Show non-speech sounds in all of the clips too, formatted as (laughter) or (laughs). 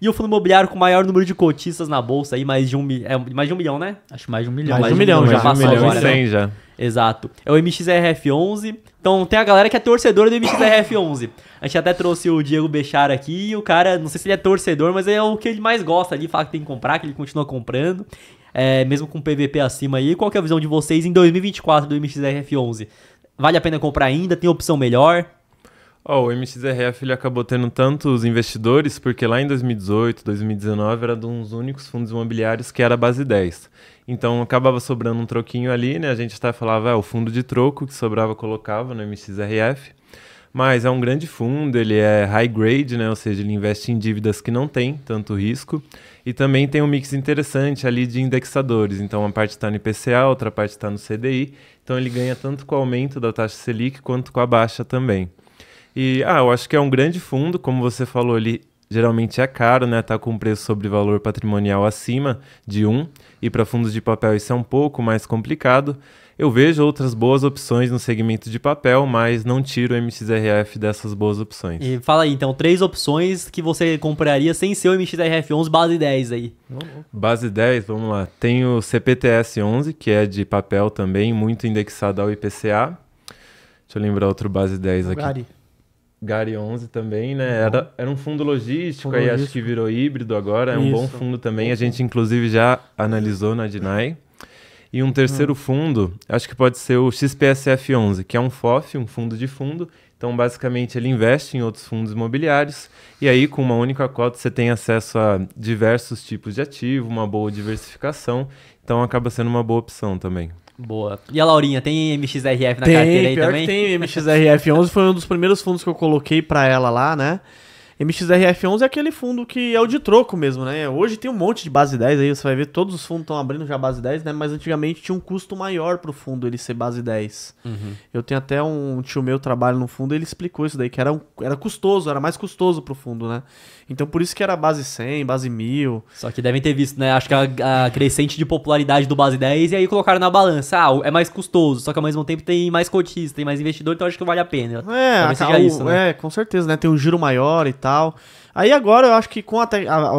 E o fundo imobiliário com o maior número de cotistas na bolsa aí, mais de um, é, mais de um milhão, né? Acho mais de um milhão. Mais, de um milhão, já passou um né? milhão agora. 100 já. Exato. É o MXRF11. Então tem a galera que é torcedora do MXRF11. A gente até trouxe o Diego Bechara aqui e o cara, não sei se ele é torcedor, mas é o que ele mais gosta ali, fala que tem que comprar, que ele continua comprando. É, mesmo com o PVP acima aí, qual é a visão de vocês em 2024 do MXRF11? Vale a pena comprar ainda? Tem opção melhor? Oh, o MXRF ele acabou tendo tantos investidores porque lá em 2018, 2019 era de uns únicos fundos imobiliários que era a base 10. Então acabava sobrando um troquinho ali, né? A gente até falava, é, o fundo de troco que sobrava colocava no MXRF. Mas é um grande fundo, ele é high grade, né? Ou seja, ele investe em dívidas que não tem tanto risco. E também tem um mix interessante ali de indexadores. Então, uma parte está no IPCA, outra parte está no CDI. Então, ele ganha tanto com o aumento da taxa Selic quanto com a baixa também. E, ah, eu acho que é um grande fundo, como você falou ali, geralmente é caro, né? Tá com preço sobre valor patrimonial acima de um, e para fundos de papel isso é um pouco mais complicado. Eu vejo outras boas opções no segmento de papel, mas não tiro o MXRF dessas boas opções. E fala aí, então, três opções que você compraria sem ser o MXRF 11 base 10 aí. Base 10, vamos lá. Tem o CPTS 11, que é de papel também, muito indexado ao IPCA. Deixa eu lembrar outro base 10 aqui. Gari. Gary 11 também, né? Uhum. Era, era um fundo logístico, fundo aí logístico. acho que virou híbrido agora, é um Isso. bom fundo também. A uhum. gente, inclusive, já analisou na DINAI. E um terceiro hum. fundo, acho que pode ser o XPSF 11, que é um FOF, um fundo de fundo. Então, basicamente, ele investe em outros fundos imobiliários. E aí, com uma única cota, você tem acesso a diversos tipos de ativo, uma boa diversificação. Então, acaba sendo uma boa opção também. Boa. E a Laurinha, tem MXRF na tem, carteira aí pior também? Que tem, MXRF11 foi um dos primeiros fundos que eu coloquei para ela lá, né? MXRF11 é aquele fundo que é o de troco mesmo, né? Hoje tem um monte de base 10 aí, você vai ver todos os fundos estão abrindo já base 10, né? Mas antigamente tinha um custo maior pro fundo ele ser base 10. Uhum. Eu tenho até um tio meu trabalho no fundo, ele explicou isso daí, que era, um, era custoso, era mais custoso pro fundo, né? Então por isso que era base 100, base 1000. Só que devem ter visto, né? Acho que a, a crescente de popularidade do base 10 e aí colocaram na balança, ah, é mais custoso, só que ao mesmo tempo tem mais cotista, tem mais investidor, então acho que vale a pena. É, a, isso, né? é com certeza, né? Tem um giro maior e tal tal. Aí agora eu acho que com a, te a, a,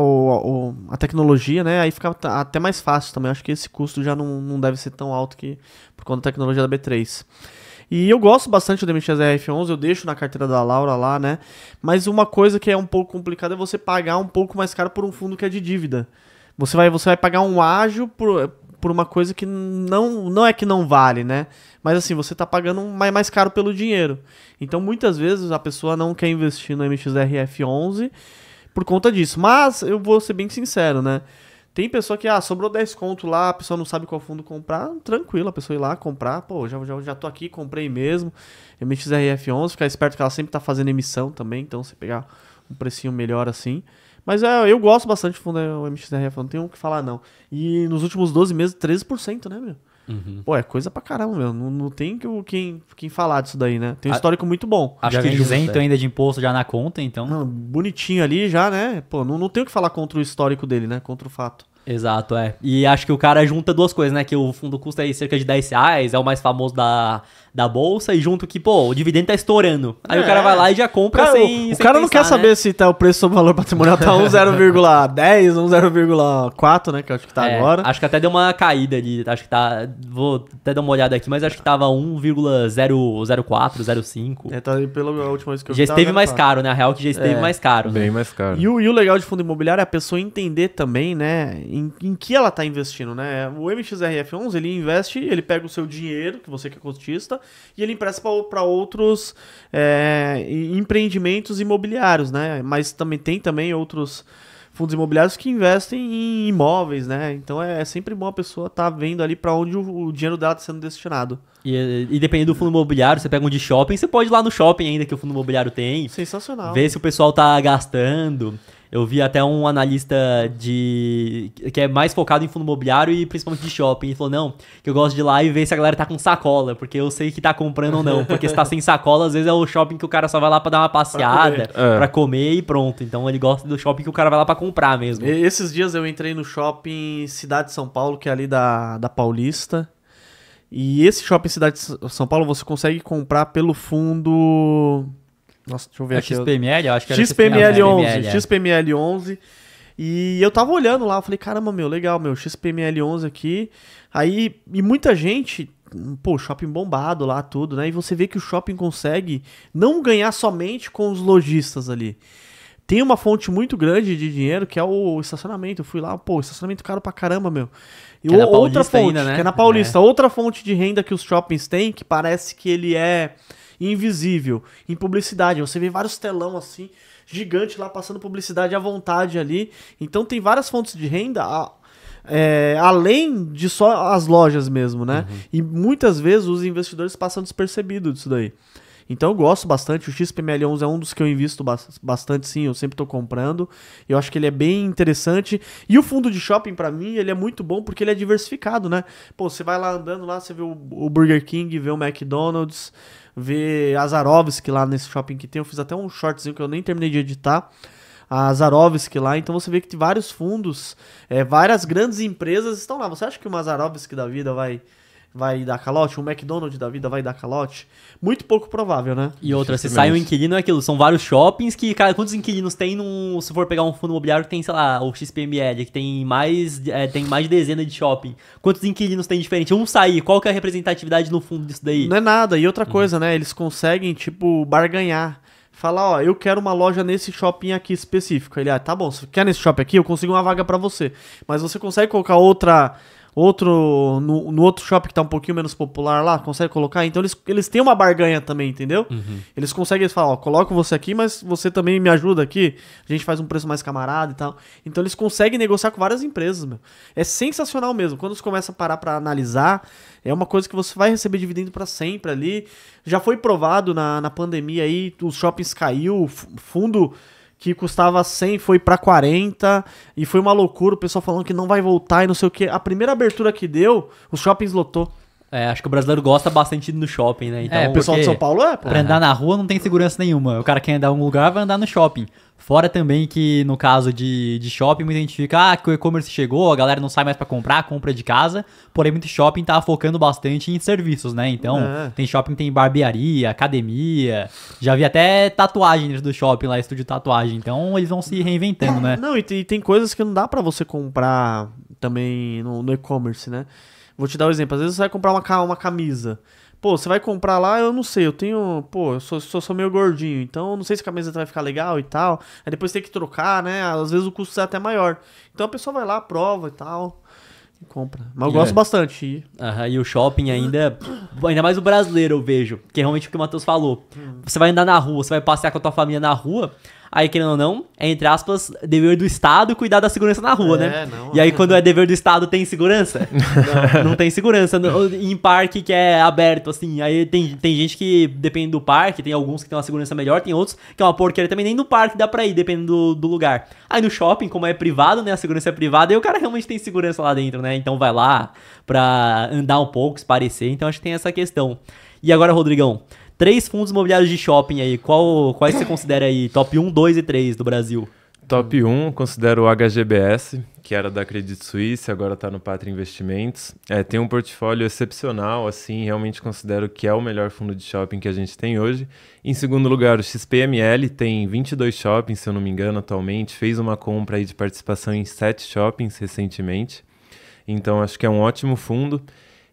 a tecnologia, né, aí fica até mais fácil também. Eu acho que esse custo já não, não deve ser tão alto que por conta da tecnologia da B3. E eu gosto bastante do MX RF11, eu deixo na carteira da Laura lá, né? Mas uma coisa que é um pouco complicada é você pagar um pouco mais caro por um fundo que é de dívida. Você vai, você vai pagar um ágio por, por uma coisa que não, não é que não vale, né? Mas assim, você está pagando mais, mais caro pelo dinheiro. Então muitas vezes a pessoa não quer investir no MXRF11 por conta disso. Mas eu vou ser bem sincero, né? Tem pessoa que, ah, sobrou 10 conto lá, a pessoa não sabe qual fundo comprar, tranquilo, a pessoa ir lá comprar, pô, já, já, já tô aqui, comprei mesmo, MXRF11, ficar esperto que ela sempre tá fazendo emissão também, então você pegar um precinho melhor assim. Mas é, eu gosto bastante do fundo é, MXRF, não tenho o que falar não. E nos últimos 12 meses, 13%, né, meu? Uhum. Pô, é coisa pra caramba, meu. Não, não tem quem, quem falar disso daí, né? Tem um a, histórico muito bom. Acho já que isento é. ainda de imposto já na conta, então. Não, bonitinho ali já, né? Pô, não, não tem o que falar contra o histórico dele, né? Contra o fato. Exato, é. E acho que o cara junta duas coisas, né? Que o fundo custa aí cerca de 10 reais, é o mais famoso da, da bolsa e junto que, pô, o dividendo tá estourando. Aí é. o cara é. vai lá e já compra cara, sem. O, o cara pensar, não quer né? saber se tá o preço sobre o valor patrimonial tá 1,10, 1,04, (laughs) né? Que eu acho que tá é, agora. Acho que até deu uma caída ali. Acho que tá. Vou até dar uma olhada aqui, mas acho que tava 1,004, 05. É, tá aí pela última vez que eu Já tá esteve mais caro, né? A real que já esteve é, mais caro. Né? Bem né? mais caro. E o, e o legal de fundo imobiliário é a pessoa entender também, né? Em, em que ela tá investindo, né? O MXRF11, ele investe, ele pega o seu dinheiro, que você que é cotista, e ele empresta para outros é, empreendimentos imobiliários, né? Mas também tem também outros fundos imobiliários que investem em imóveis, né? Então é, é sempre bom a pessoa estar tá vendo ali para onde o, dinheiro dela está sendo destinado. E, e, dependendo do fundo imobiliário, você pega um de shopping, você pode ir lá no shopping ainda que o fundo imobiliário tem. Sensacional. Ver se o pessoal tá gastando. Eu vi até um analista de que é mais focado em fundo imobiliário e principalmente de shopping. Ele falou: não, que eu gosto de ir lá e ver se a galera tá com sacola, porque eu sei que tá comprando ou não. Porque se tá sem sacola, às vezes é o shopping que o cara só vai lá pra dar uma passeada, para comer, é. comer e pronto. Então ele gosta do shopping que o cara vai lá pra comprar mesmo. E esses dias eu entrei no shopping Cidade de São Paulo, que é ali da, da Paulista. E esse shopping Cidade de São Paulo você consegue comprar pelo fundo nossa, deixa eu ver é aqui. XPML, eu acho que era XPML, XPML 11, XPML 11. E eu tava olhando lá, falei, caramba, meu, legal, meu, XPML 11 aqui. Aí, e muita gente, pô, shopping bombado lá, tudo, né? E você vê que o shopping consegue não ganhar somente com os lojistas ali. Tem uma fonte muito grande de dinheiro que é o estacionamento. Eu fui lá, pô, estacionamento caro pra caramba, meu. E é outra fonte, ainda, né? que é na Paulista, é. outra fonte de renda que os shoppings têm, que parece que ele é invisível. Em publicidade, você vê vários telão assim, gigante lá passando publicidade à vontade ali. Então tem várias fontes de renda. A, é, além de só as lojas mesmo, né? Uhum. E muitas vezes os investidores passam despercebidos disso daí. Então eu gosto bastante. O XPML11 é um dos que eu invisto bastante, sim. Eu sempre estou comprando. Eu acho que ele é bem interessante. E o fundo de shopping, para mim, ele é muito bom porque ele é diversificado, né? Pô, você vai lá andando lá, você vê o, Burger King, vê o McDonald's, vê Azarovski lá nesse shopping que tem. Eu fiz até um shortzinho que eu nem terminei de editar a Zarovski lá. Então você vê que tem vários fundos, é, várias grandes empresas estão lá. Você acha que o Zarovski da vida vai vai dar calote, um McDonald's da vida vai dar calote, muito pouco provável, né? E outra, se sai um inquilino é aquilo, são vários shoppings que, cara, quantos inquilinos tem num, se for pegar um fundo imobiliário que tem, sei lá, o XPML, que tem mais, é, tem mais de dezena de shopping, quantos inquilinos tem diferente? Um sair, qual que é a representatividade no fundo disso daí? Não é nada, e outra uhum. coisa, né, eles conseguem, tipo, barganhar, falar, ó, eu quero uma loja nesse shopping aqui específico. Ele, ah, tá bom, se quer nesse shopping aqui, eu consigo uma vaga para você. Mas você consegue colocar outra outro no, no outro shopping que tá um pouquinho menos popular lá, consegue colocar. Então eles, eles têm uma barganha também, entendeu? Uhum. Eles conseguem falar, ó, coloco você aqui, mas você também me ajuda aqui. A gente faz um preço mais camarada e tal. Então eles conseguem negociar com várias empresas, meu. É sensacional mesmo. Quando você começa a parar para analisar, é uma coisa que você vai receber dividendo para sempre ali. Já foi provado na, na pandemia aí, os shoppings caiu, fundo que custava 100, foi para 40 e foi uma loucura, o pessoal falando que não vai voltar e não sei o que. A primeira abertura que deu, os shoppings lotou. É, acho que o brasileiro gosta bastante de ir no shopping, né? É, então, é, o pessoal de São Paulo é, pô. Pra andar na rua não tem segurança nenhuma. O cara quer andar em um lugar, vai andar no shopping. Fora também que, no caso de, de shopping, muita gente fica, ah, que o e-commerce chegou, a galera não sai mais para comprar, compra de casa. Porém, muito shopping tá focando bastante em serviços, né? Então, é. tem shopping, tem barbearia, academia. Já vi até tatuagem dentro do shopping lá, estúdio tatuagem. Então, eles vão se reinventando, né? Não, e tem, e tem coisas que não dá para você comprar também no, no e-commerce, né? Vou te dar um exemplo. Às vezes você vai comprar uma, uma camisa. Pô, você vai comprar lá, eu não sei, eu tenho. Pô, eu sou, sou, sou meio gordinho, então eu não sei se a camisa vai ficar legal e tal. Aí depois tem que trocar, né? Às vezes o custo é até maior. Então a pessoa vai lá, prova e tal. E compra. Mas eu gosto é. bastante. Aham, e o shopping ainda. ainda mais o brasileiro, eu vejo. Que é realmente o que o Matheus falou. Hum. Você vai andar na rua, você vai passear com a tua família na rua aí querendo ou não, é entre aspas, dever do Estado cuidar da segurança na rua, é, né? Não, e aí é. quando é dever do Estado tem segurança? (laughs) não, não tem segurança. No, em parque que é aberto, assim, aí tem, tem gente que depende do parque, tem alguns que tem uma segurança melhor, tem outros que é uma porqueira também, nem no parque dá pra ir, dependendo do, do lugar. Aí no shopping, como é privado, né, a segurança é privada, e o cara realmente tem segurança lá dentro, né? Então vai lá pra andar um pouco, se parecer, então acho que tem essa questão. E agora, Rodrigão, Três fundos imobiliários de shopping aí, qual, quais você considera aí top 1, 2 e 3 do Brasil? Top 1, considero o HGBS, que era da Credit Suisse, agora está no Patria Investimentos. É, tem um portfólio excepcional, assim, realmente considero que é o melhor fundo de shopping que a gente tem hoje. Em segundo lugar, o XPML tem 22 shoppings, se eu não me engano, atualmente. Fez uma compra aí de participação em 7 shoppings recentemente. Então, acho que é um ótimo fundo.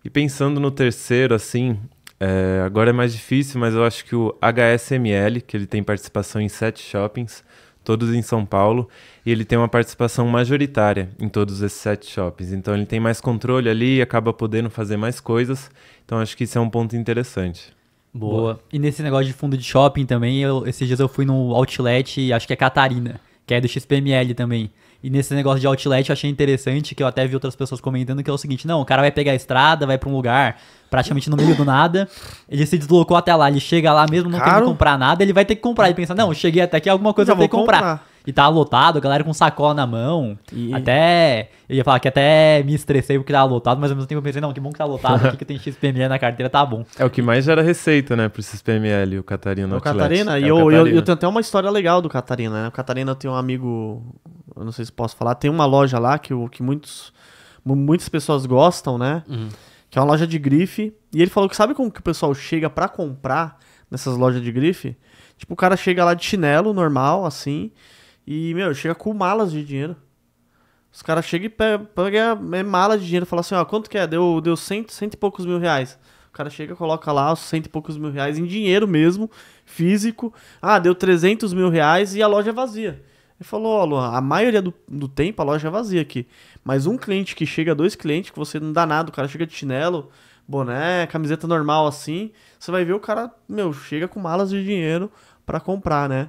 E pensando no terceiro, assim, é, agora é mais difícil, mas eu acho que o HSML, que ele tem participação em sete shoppings, todos em São Paulo, e ele tem uma participação majoritária em todos esses sete shoppings. Então ele tem mais controle ali e acaba podendo fazer mais coisas. Então acho que isso é um ponto interessante. Boa. Boa. E nesse negócio de fundo de shopping também, eu, esses dias eu fui no outlet, acho que é Catarina, que é do XPML também. E nesse negócio de outlet eu achei interessante, que eu até vi outras pessoas comentando, que é o seguinte, não, o cara vai pegar a estrada, vai para um lugar praticamente no meio do nada, ele se deslocou até lá, ele chega lá mesmo não tem que comprar nada, ele vai ter que comprar, ele pensa, não, cheguei até aqui, alguma coisa eu vou ter que comprar. comprar. E tá lotado, a galera com sacola na mão. E... Até. Eu ia falar que até me estressei porque tava lotado, mas ao mesmo tempo eu pensei, não, que bom que tá lotado aqui que tem XPML na carteira, tá bom. É o que mais gera receita, né, pro XPML, o Catarina. O Catarina, é, e o eu, Catarina. Eu, eu tenho até uma história legal do Catarina, né? O Catarina tem um amigo, eu não sei se posso falar, tem uma loja lá que, que muitos, muitas pessoas gostam, né? Uhum. Que é uma loja de grife. E ele falou que sabe como que o pessoal chega para comprar nessas lojas de grife? Tipo, o cara chega lá de chinelo, normal, assim, e, meu, chega com malas de dinheiro. Os caras chegam e pegam pega, é, é mala de dinheiro e falam assim, ó, quanto que é? Deu, deu cento, cento e poucos mil reais. O cara chega, coloca lá os cento e poucos mil reais em dinheiro mesmo, físico. Ah, deu trezentos mil reais e a loja é vazia. Ele falou, ó, oh, a maioria do, do tempo a loja é vazia aqui. Mas um cliente que chega, dois clientes, que você não dá nada, o cara chega de chinelo, boné, camiseta normal assim, você vai ver o cara, meu, chega com malas de dinheiro para comprar, né?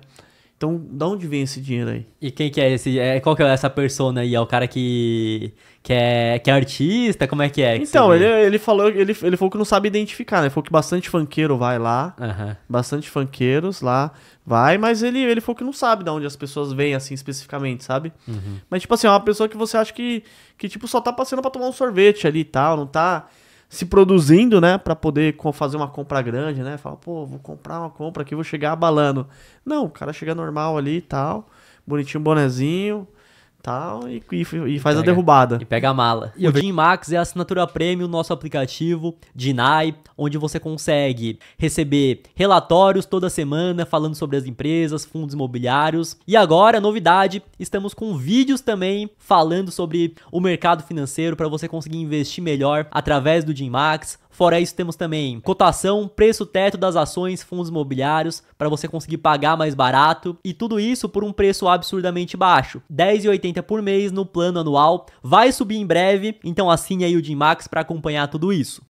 Então, da onde vem esse dinheiro aí? E quem que é esse? É, qual que é essa persona aí? É o cara que, que, é, que é artista? Como é que é? Que então, ele, ele falou ele, ele falou que não sabe identificar, né? Ele falou que bastante funkeiro vai lá, uhum. bastante funkeiros lá vai, mas ele, ele falou que não sabe de onde as pessoas vêm, assim, especificamente, sabe? Uhum. Mas, tipo assim, é uma pessoa que você acha que, que tipo, só tá passando pra tomar um sorvete ali e tal, não tá se produzindo, né, para poder fazer uma compra grande, né? Fala, pô, vou comprar uma compra aqui, vou chegar abalando. Não, o cara chega normal ali e tal, bonitinho bonezinho, tal, e, e, e faz pega, a derrubada. E pega a mala. E o Gym Max é a assinatura premium, nosso aplicativo de NAI, onde você consegue receber relatórios toda semana falando sobre as empresas, fundos imobiliários. E agora, novidade, estamos com vídeos também falando sobre o mercado financeiro para você conseguir investir melhor através do Jim Max Fora isso, temos também cotação, preço teto das ações, fundos imobiliários, para você conseguir pagar mais barato, e tudo isso por um preço absurdamente baixo, R$10,80 por mês no plano anual. Vai subir em breve, então assine aí o Dimax para acompanhar tudo isso.